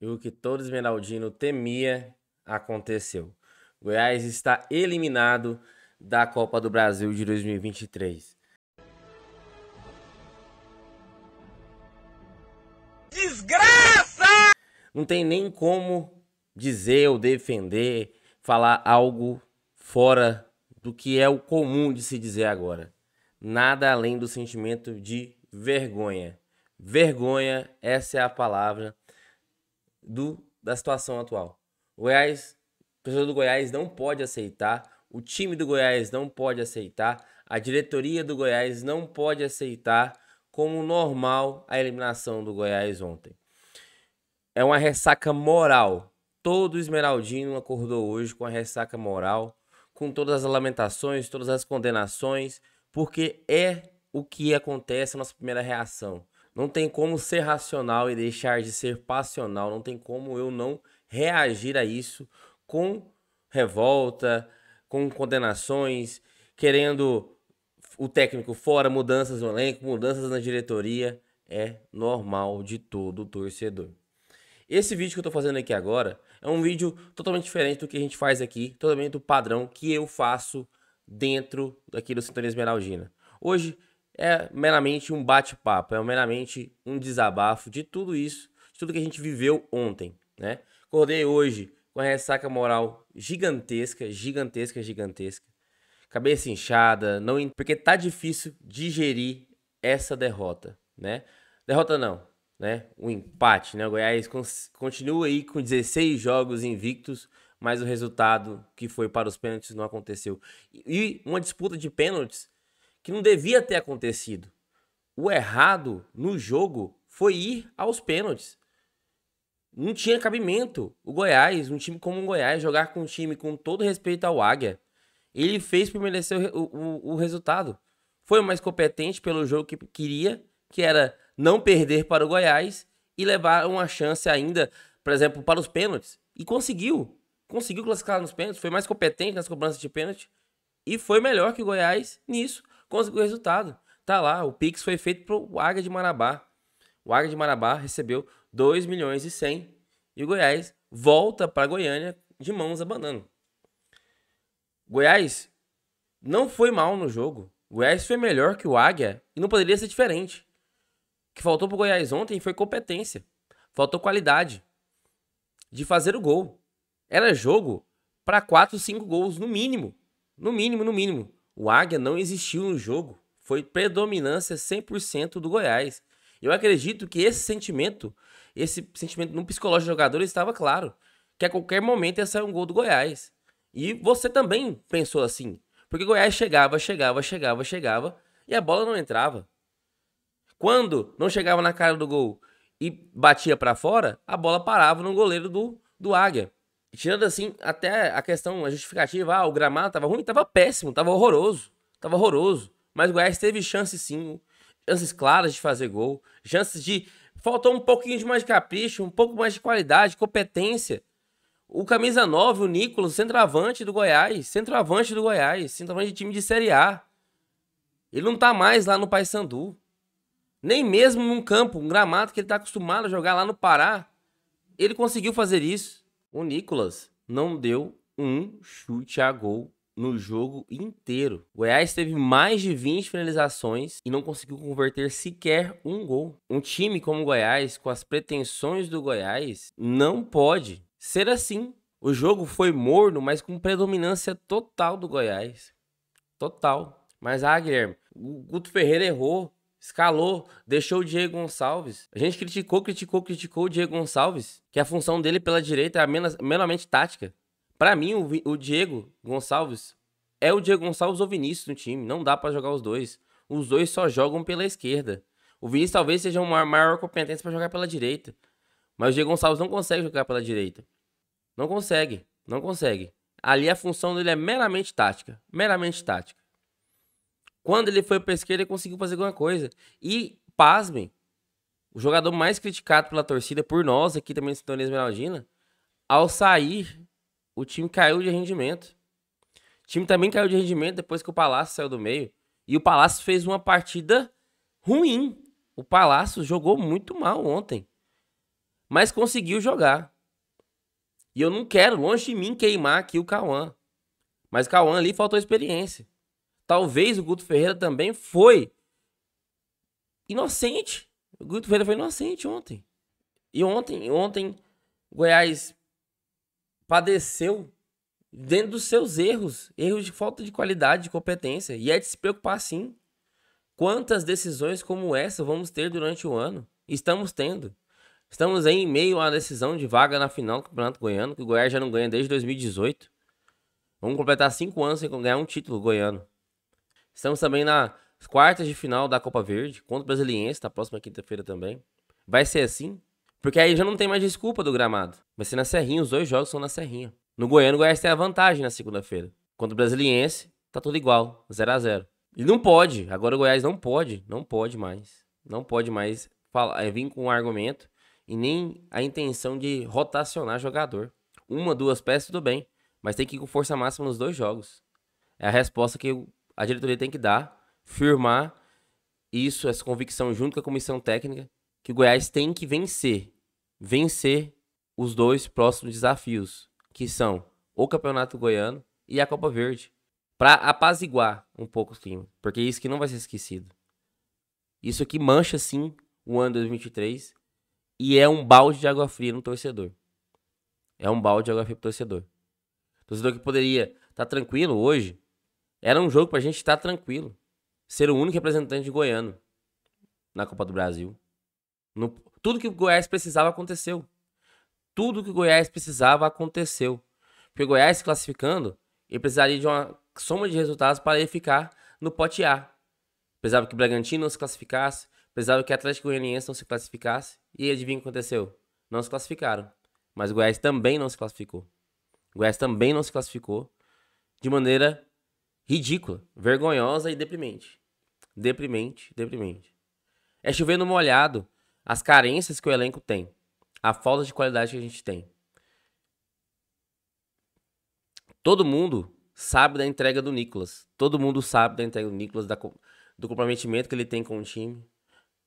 e o que todo esmeraldino temia aconteceu. Goiás está eliminado da Copa do Brasil de 2023. Desgraça! Não tem nem como dizer ou defender, falar algo fora do que é o comum de se dizer agora. Nada além do sentimento de vergonha. Vergonha, essa é a palavra do, da situação atual. O Goiás, o do Goiás não pode aceitar, o time do Goiás não pode aceitar, a diretoria do Goiás não pode aceitar como normal a eliminação do Goiás ontem. É uma ressaca moral. Todo esmeraldino acordou hoje com a ressaca moral, com todas as lamentações, todas as condenações, porque é o que acontece a nossa primeira reação. Não tem como ser racional e deixar de ser passional. Não tem como eu não reagir a isso com revolta, com condenações, querendo o técnico fora, mudanças no elenco, mudanças na diretoria. É normal de todo torcedor. Esse vídeo que eu tô fazendo aqui agora é um vídeo totalmente diferente do que a gente faz aqui, totalmente do padrão que eu faço dentro daqui do Sintonia Esmeraldina. Hoje é meramente um bate-papo, é meramente um desabafo de tudo isso, de tudo que a gente viveu ontem, né? Acordei hoje com a ressaca moral gigantesca, gigantesca, gigantesca. Cabeça inchada, não porque tá difícil digerir essa derrota, né? Derrota não, né? O empate, né? O Goiás continua aí com 16 jogos invictos, mas o resultado que foi para os pênaltis não aconteceu. E uma disputa de pênaltis que não devia ter acontecido. O errado no jogo foi ir aos pênaltis. Não tinha cabimento o Goiás, um time como o Goiás, jogar com um time com todo respeito ao Águia. Ele fez por merecer o, o, o resultado. Foi o mais competente pelo jogo que queria, que era não perder para o Goiás e levar uma chance ainda, por exemplo, para os pênaltis. E conseguiu. Conseguiu classificar nos pênaltis, foi mais competente nas cobranças de pênalti e foi melhor que o Goiás nisso conseguiu o resultado. Tá lá, o Pix foi feito pro Águia de Marabá. O Águia de Marabá recebeu 2 milhões e 100 e o Goiás volta para Goiânia de mãos abanando. Goiás não foi mal no jogo. Goiás foi melhor que o Águia e não poderia ser diferente. O que faltou pro Goiás ontem foi competência. Faltou qualidade de fazer o gol. Era jogo para 4, 5 gols no mínimo. No mínimo, no mínimo. O Águia não existiu no jogo, foi predominância 100% do Goiás. Eu acredito que esse sentimento, esse sentimento no psicológico do jogador estava claro, que a qualquer momento ia sair um gol do Goiás. E você também pensou assim, porque Goiás chegava, chegava, chegava, chegava e a bola não entrava. Quando não chegava na cara do gol e batia para fora, a bola parava no goleiro do, do Águia. Tirando assim, até a questão, a justificativa, ah, o gramado tava ruim, tava péssimo, tava horroroso. Tava horroroso. Mas o Goiás teve chance sim, chances claras de fazer gol, chances de. Faltou um pouquinho de mais de capricho, um pouco mais de qualidade, competência. O camisa 9, o Nicolas, centroavante do Goiás, centroavante do Goiás, centroavante de time de Série A. Ele não tá mais lá no Paysandu. Nem mesmo num campo, um gramado que ele tá acostumado a jogar lá no Pará, ele conseguiu fazer isso. O Nicolas não deu um chute a gol no jogo inteiro. O Goiás teve mais de 20 finalizações e não conseguiu converter sequer um gol. Um time como o Goiás, com as pretensões do Goiás, não pode ser assim. O jogo foi morno, mas com predominância total do Goiás. Total. Mas ah, Guilherme, o Guto Ferreira errou escalou, deixou o Diego Gonçalves. A gente criticou, criticou, criticou o Diego Gonçalves, que a função dele pela direita é menos, meramente tática. Para mim, o, o, Diego Gonçalves é o Diego Gonçalves ou o Vinícius no time. Não dá para jogar os dois. Os dois só jogam pela esquerda. O Vinícius talvez seja uma maior competência para jogar pela direita. Mas o Diego Gonçalves não consegue jogar pela direita. Não consegue, não consegue. Ali a função dele é meramente tática, meramente tática. Quando ele foi pra esquerda, ele conseguiu fazer alguma coisa. E, pasmem, o jogador mais criticado pela torcida, por nós aqui também, Sintonia Esmeraldina, ao sair, o time caiu de rendimento. O time também caiu de rendimento depois que o Palácio saiu do meio. E o Palácio fez uma partida ruim. O Palácio jogou muito mal ontem. Mas conseguiu jogar. E eu não quero, longe de mim, queimar aqui o Cauã. Mas o Cauã ali faltou experiência. Talvez o Guto Ferreira também foi inocente. O Guto Ferreira foi inocente ontem. E ontem, ontem Goiás padeceu dentro dos seus erros, erros de falta de qualidade, de competência. E é de se preocupar sim. Quantas decisões como essa vamos ter durante o ano? Estamos tendo. Estamos em meio a uma decisão de vaga na final do Campeonato Goiano, que o Goiás já não ganha desde 2018. Vamos completar cinco anos sem ganhar um título goiano. Estamos também nas quartas de final da Copa Verde, contra o Brasiliense, tá próxima quinta-feira também. Vai ser assim? Porque aí já não tem mais desculpa do gramado. Vai ser na Serrinha, os dois jogos são na Serrinha. No Goiânia, o Goiás tem a vantagem na segunda-feira. Contra o Brasiliense, tá tudo igual, 0 a 0 E não pode, agora o Goiás não pode, não pode mais. Não pode mais falar, é, vir com um argumento e nem a intenção de rotacionar jogador. Uma, duas peças, tudo bem. Mas tem que ir com força máxima nos dois jogos. É a resposta que o a diretoria tem que dar, firmar isso, essa convicção junto com a comissão técnica, que o Goiás tem que vencer. Vencer os dois próximos desafios, que são o Campeonato Goiano e a Copa Verde. Para apaziguar um pouco o clima, porque isso que não vai ser esquecido. Isso aqui mancha, sim, o ano 2023 e é um balde de água fria no torcedor. É um balde de água fria pro torcedor. torcedor que poderia estar tá tranquilo hoje, era um jogo pra gente estar tranquilo. Ser o único representante de goiano na Copa do Brasil. No, tudo que o Goiás precisava aconteceu. Tudo que o Goiás precisava aconteceu. Porque o Goiás se classificando, ele precisaria de uma soma de resultados para ele ficar no pote A. Precisava que o Bragantino não se classificasse, precisava que o Atlético Goianiense não se classificasse. E adivinha o que aconteceu? Não se classificaram. Mas o Goiás também não se classificou. O Goiás também não se classificou de maneira ridícula, vergonhosa e deprimente. Deprimente, deprimente. É chovendo molhado as carências que o elenco tem, a falta de qualidade que a gente tem. Todo mundo sabe da entrega do Nicolas. Todo mundo sabe da entrega do Nicolas, da, do comprometimento que ele tem com o time.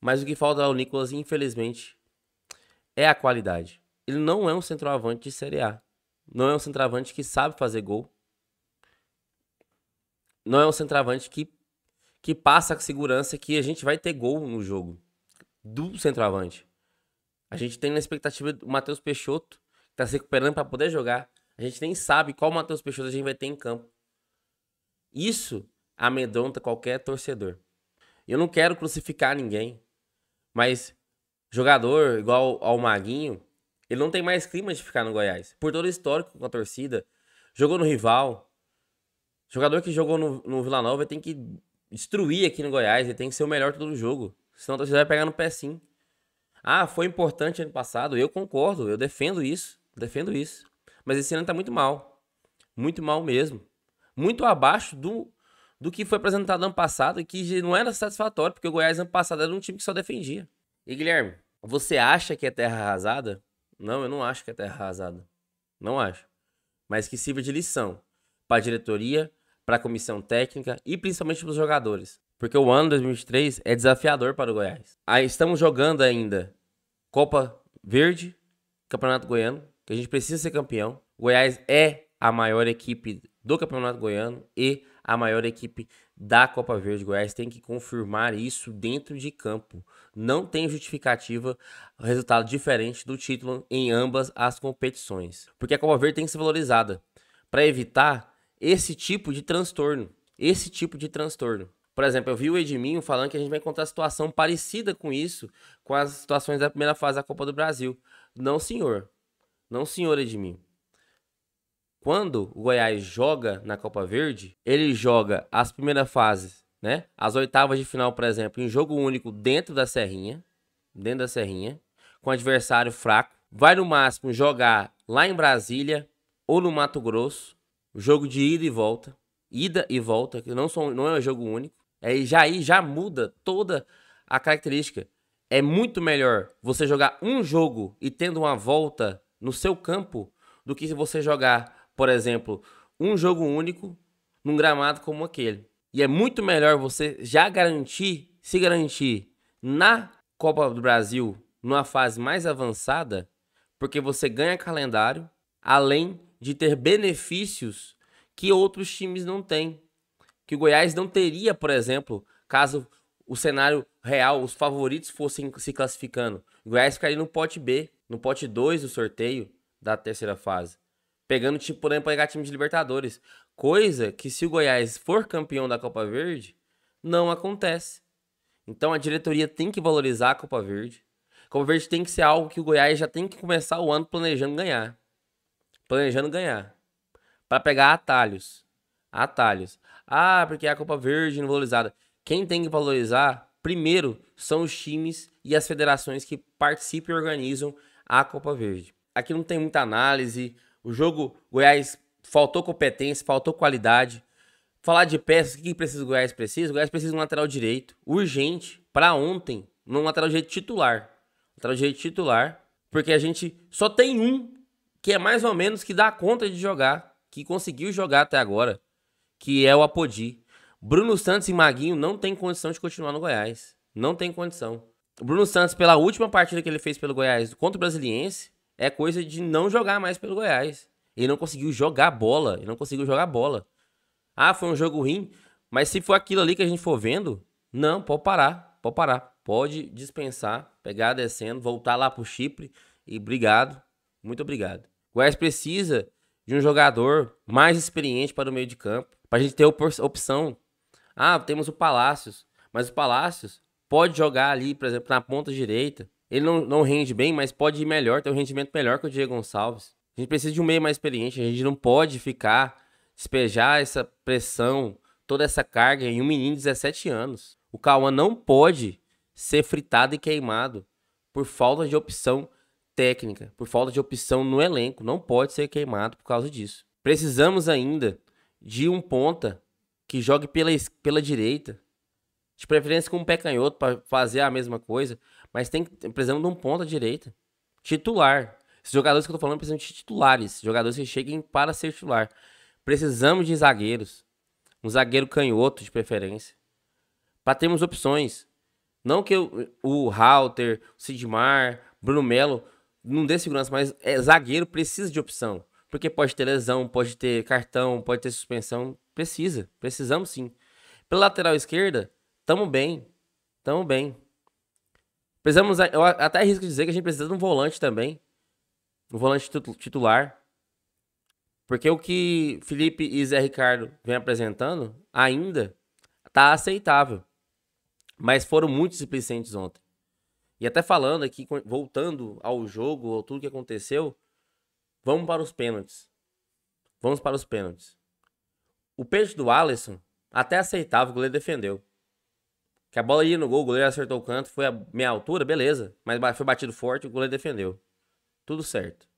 Mas o que falta ao Nicolas, infelizmente, é a qualidade. Ele não é um centroavante de Série A. Não é um centroavante que sabe fazer gol não é um centroavante que, que passa com segurança que a gente vai ter gol no jogo do centroavante. A gente tem na expectativa do Matheus Peixoto, que tá se recuperando para poder jogar. A gente nem sabe qual Matheus Peixoto a gente vai ter em campo. Isso amedronta qualquer torcedor. Eu não quero crucificar ninguém, mas jogador igual ao Maguinho, ele não tem mais clima de ficar no Goiás. Por todo o histórico com a torcida, jogou no rival, Jogador que jogou no, no Vila Nova tem que destruir aqui no Goiás, ele tem que ser o melhor todo jogo. Senão a torcida vai pegar no pé sim. Ah, foi importante ano passado, eu concordo, eu defendo isso, defendo isso. Mas esse ano tá muito mal. Muito mal mesmo. Muito abaixo do, do que foi apresentado ano passado, que não era satisfatório, porque o Goiás ano passado era um time que só defendia. E Guilherme, você acha que é terra arrasada? Não, eu não acho que é terra arrasada. Não acho. Mas que sirva de lição para a diretoria, para a comissão técnica e principalmente para os jogadores. Porque o ano 2023 é desafiador para o Goiás. Aí estamos jogando ainda Copa Verde, Campeonato Goiano, que a gente precisa ser campeão. O Goiás é a maior equipe do Campeonato Goiano e a maior equipe da Copa Verde. Goiás tem que confirmar isso dentro de campo. Não tem justificativa resultado diferente do título em ambas as competições. Porque a Copa Verde tem que ser valorizada para evitar esse tipo de transtorno. Esse tipo de transtorno. Por exemplo, eu vi o Edminho falando que a gente vai encontrar situação parecida com isso, com as situações da primeira fase da Copa do Brasil. Não, senhor. Não, senhor Edminho. Quando o Goiás joga na Copa Verde, ele joga as primeiras fases, né? As oitavas de final, por exemplo, em jogo único dentro da Serrinha, dentro da Serrinha, com adversário fraco. Vai no máximo jogar lá em Brasília ou no Mato Grosso jogo de ida e volta. Ida e volta, que não, são, não é um jogo único. É, já aí já muda toda a característica. É muito melhor você jogar um jogo e tendo uma volta no seu campo do que você jogar, por exemplo, um jogo único num gramado como aquele. E é muito melhor você já garantir, se garantir na Copa do Brasil, numa fase mais avançada, porque você ganha calendário, além de ter benefícios que outros times não têm. Que o Goiás não teria, por exemplo, caso o cenário real, os favoritos fossem se classificando. O Goiás ficaria no pote B, no pote 2 do sorteio da terceira fase. Pegando, tipo, por exemplo, pegar time de Libertadores. Coisa que, se o Goiás for campeão da Copa Verde, não acontece. Então a diretoria tem que valorizar a Copa Verde. A Copa Verde tem que ser algo que o Goiás já tem que começar o ano planejando ganhar planejando ganhar. Para pegar atalhos. Atalhos. Ah, porque é a Copa Verde não valorizada. Quem tem que valorizar, primeiro, são os times e as federações que participam e organizam a Copa Verde. Aqui não tem muita análise. O jogo Goiás faltou competência, faltou qualidade. Falar de peças, o que precisa o Goiás precisa? O Goiás precisa de um lateral direito, urgente, para ontem, num lateral direito titular. Lateral direito titular, porque a gente só tem um que é mais ou menos que dá conta de jogar, que conseguiu jogar até agora, que é o Apodi. Bruno Santos e Maguinho não tem condição de continuar no Goiás. Não tem condição. O Bruno Santos, pela última partida que ele fez pelo Goiás contra o Brasiliense, é coisa de não jogar mais pelo Goiás. Ele não conseguiu jogar bola. Ele não conseguiu jogar bola. Ah, foi um jogo ruim. Mas se for aquilo ali que a gente for vendo, não, pode parar. Pode parar. Pode dispensar, pegar descendo, voltar lá pro Chipre e obrigado. Muito obrigado. O Goiás precisa de um jogador mais experiente para o meio de campo, para a gente ter a opção. Ah, temos o Palácios, mas o Palácios pode jogar ali, por exemplo, na ponta direita. Ele não, não rende bem, mas pode ir melhor, ter um rendimento melhor que o Diego Gonçalves. A gente precisa de um meio mais experiente, a gente não pode ficar, despejar essa pressão, toda essa carga em um menino de 17 anos. O Cauã não pode ser fritado e queimado por falta de opção técnica, por falta de opção no elenco, não pode ser queimado por causa disso. Precisamos ainda de um ponta que jogue pela, pela direita, de preferência com um pé canhoto para fazer a mesma coisa, mas tem precisamos de um ponta direita, titular. Esses jogadores que eu tô falando precisam de titulares, jogadores que cheguem para ser titular. Precisamos de zagueiros, um zagueiro canhoto de preferência, para termos opções. Não que o Halter, o Sidmar, Bruno Melo não dê segurança, mas é, zagueiro precisa de opção. Porque pode ter lesão, pode ter cartão, pode ter suspensão. Precisa, precisamos sim. Pela lateral esquerda, tamo bem. Tamo bem. Precisamos, eu até arrisco dizer que a gente precisa de um volante também. Um volante titular. Porque o que Felipe e Zé Ricardo vem apresentando ainda tá aceitável. Mas foram muito displicentes ontem. E até falando aqui, voltando ao jogo, ou tudo que aconteceu, vamos para os pênaltis. Vamos para os pênaltis. O peixe do Alisson, até aceitava, o goleiro defendeu. Que a bola ia no gol, o goleiro acertou o canto, foi a meia altura, beleza. Mas foi batido forte, o goleiro defendeu. Tudo certo.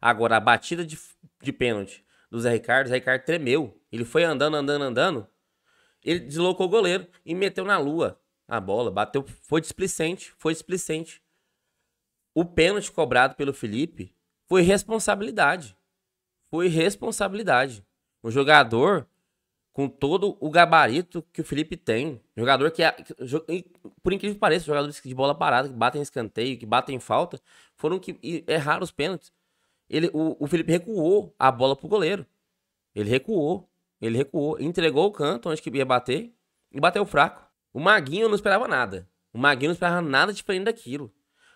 Agora, a batida de, de pênalti do Zé Ricardo, o Zé Ricardo tremeu. Ele foi andando, andando, andando. Ele deslocou o goleiro e meteu na lua a bola, bateu, foi displicente, foi displicente. O pênalti cobrado pelo Felipe foi responsabilidade. Foi responsabilidade. O jogador com todo o gabarito que o Felipe tem, jogador que, é, por incrível que pareça, jogadores de bola parada, que batem escanteio, que batem falta, foram que erraram os pênaltis. Ele, o, o Felipe recuou a bola pro goleiro. Ele recuou, ele recuou, entregou o canto onde que ia bater e bateu fraco. O Maguinho não esperava nada. O Maguinho não esperava nada diferente daquilo.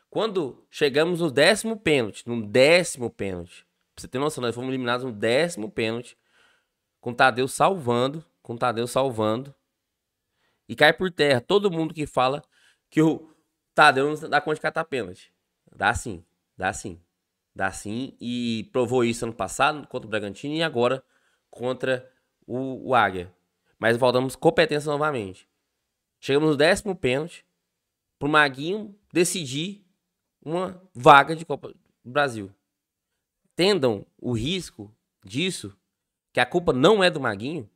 Quando chegamos no décimo pênalti, no décimo pênalti, pra você ter noção, nós fomos eliminados no décimo pênalti, com o Tadeu salvando, com o Tadeu salvando, e cai por terra todo mundo que fala que o Tadeu não dá conta de catar pênalti. Dá sim, dá sim, dá sim, e provou isso ano passado contra o Bragantino e agora contra o, o Águia. Mas voltamos competência novamente. Chegamos no décimo pênalti pro Maguinho decidir uma vaga de Copa do Brasil. Tendam o risco disso, que a culpa não é do Maguinho.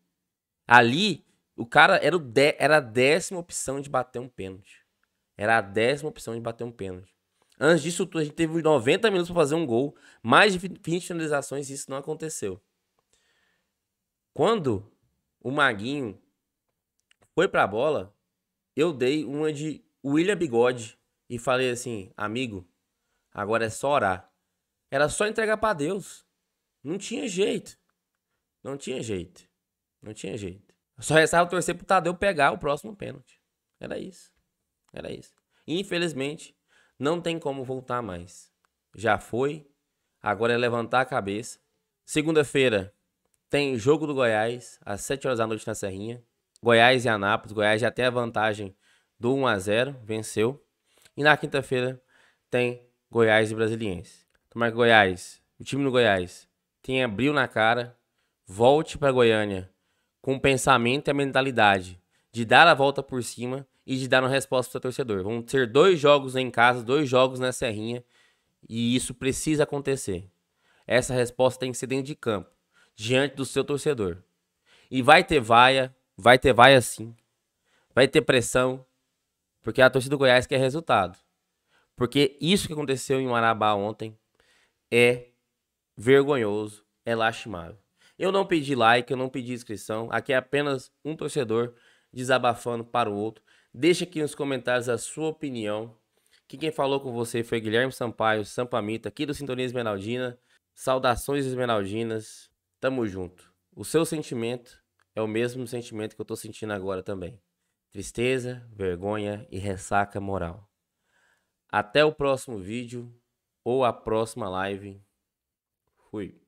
Ali, o cara era, o de, era a décima opção de bater um pênalti. Era a décima opção de bater um pênalti. Antes disso tudo, a gente teve 90 minutos para fazer um gol, mais de 20 finalizações e isso não aconteceu. Quando o Maguinho foi para a bola, eu dei uma de William Bigode e falei assim, amigo, agora é só orar. Era só entregar para Deus. Não tinha jeito. Não tinha jeito. Não tinha jeito. Só restava torcer pro Tadeu pegar o próximo pênalti. Era isso. Era isso. Infelizmente, não tem como voltar mais. Já foi. Agora é levantar a cabeça. Segunda-feira tem jogo do Goiás às 7 horas da noite na Serrinha. Goiás e Anápolis. Goiás já tem a vantagem do 1 a 0 venceu. E na quinta-feira tem Goiás e Brasiliense. Tomara então, que Goiás, o time do Goiás, tenha abril na cara, volte para Goiânia com o pensamento e a mentalidade de dar a volta por cima e de dar uma resposta para o torcedor. Vão ser dois jogos em casa, dois jogos na Serrinha, e isso precisa acontecer. Essa resposta tem que ser dentro de campo, diante do seu torcedor. E vai ter vaia, Vai ter vai assim. Vai ter pressão. Porque é a torcida do Goiás quer é resultado. Porque isso que aconteceu em Marabá ontem é vergonhoso, é lastimável. Eu não pedi like, eu não pedi inscrição. Aqui é apenas um torcedor desabafando para o outro. Deixa aqui nos comentários a sua opinião. Que quem falou com você foi Guilherme Sampaio, Sampamita, aqui do Sintonia Esmeraldina. Saudações Esmeraldinas. Tamo junto. O seu sentimento é o mesmo sentimento que eu estou sentindo agora também. Tristeza, vergonha e ressaca moral. Até o próximo vídeo ou a próxima live. Fui.